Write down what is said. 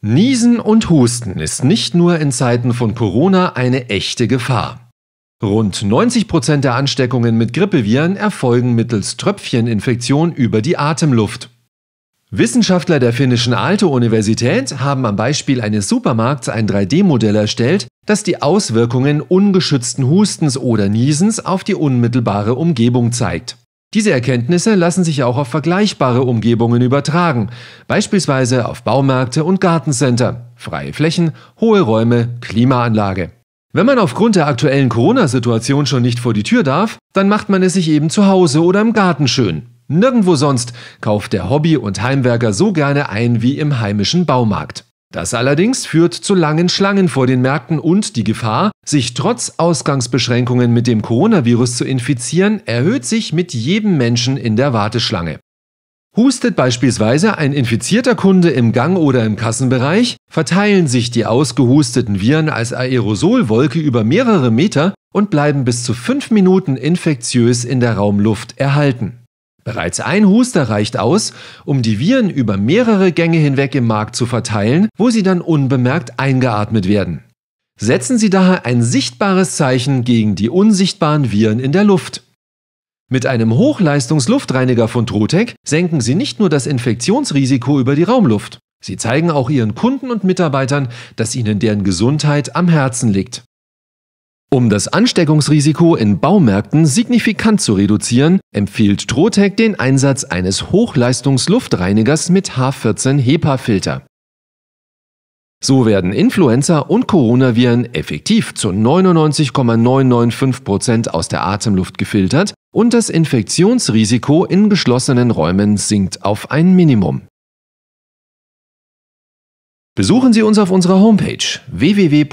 Niesen und Husten ist nicht nur in Zeiten von Corona eine echte Gefahr. Rund 90% Prozent der Ansteckungen mit Grippeviren erfolgen mittels Tröpfcheninfektion über die Atemluft. Wissenschaftler der finnischen Aalto-Universität haben am Beispiel eines Supermarkts ein 3D-Modell erstellt, das die Auswirkungen ungeschützten Hustens oder Niesens auf die unmittelbare Umgebung zeigt. Diese Erkenntnisse lassen sich auch auf vergleichbare Umgebungen übertragen, beispielsweise auf Baumärkte und Gartencenter, freie Flächen, hohe Räume, Klimaanlage. Wenn man aufgrund der aktuellen Corona-Situation schon nicht vor die Tür darf, dann macht man es sich eben zu Hause oder im Garten schön. Nirgendwo sonst kauft der Hobby- und Heimwerker so gerne ein wie im heimischen Baumarkt. Das allerdings führt zu langen Schlangen vor den Märkten und die Gefahr, sich trotz Ausgangsbeschränkungen mit dem Coronavirus zu infizieren, erhöht sich mit jedem Menschen in der Warteschlange. Hustet beispielsweise ein infizierter Kunde im Gang oder im Kassenbereich, verteilen sich die ausgehusteten Viren als Aerosolwolke über mehrere Meter und bleiben bis zu fünf Minuten infektiös in der Raumluft erhalten. Bereits ein Huster reicht aus, um die Viren über mehrere Gänge hinweg im Markt zu verteilen, wo sie dann unbemerkt eingeatmet werden. Setzen Sie daher ein sichtbares Zeichen gegen die unsichtbaren Viren in der Luft. Mit einem Hochleistungsluftreiniger von Trotec senken Sie nicht nur das Infektionsrisiko über die Raumluft, Sie zeigen auch Ihren Kunden und Mitarbeitern, dass Ihnen deren Gesundheit am Herzen liegt. Um das Ansteckungsrisiko in Baumärkten signifikant zu reduzieren, empfiehlt Trotec den Einsatz eines Hochleistungsluftreinigers mit H14 HEPA-Filter. So werden Influenza und Coronaviren effektiv zu 99,995% Prozent aus der Atemluft gefiltert und das Infektionsrisiko in geschlossenen Räumen sinkt auf ein Minimum. Besuchen Sie uns auf unserer Homepage www.trotec.de.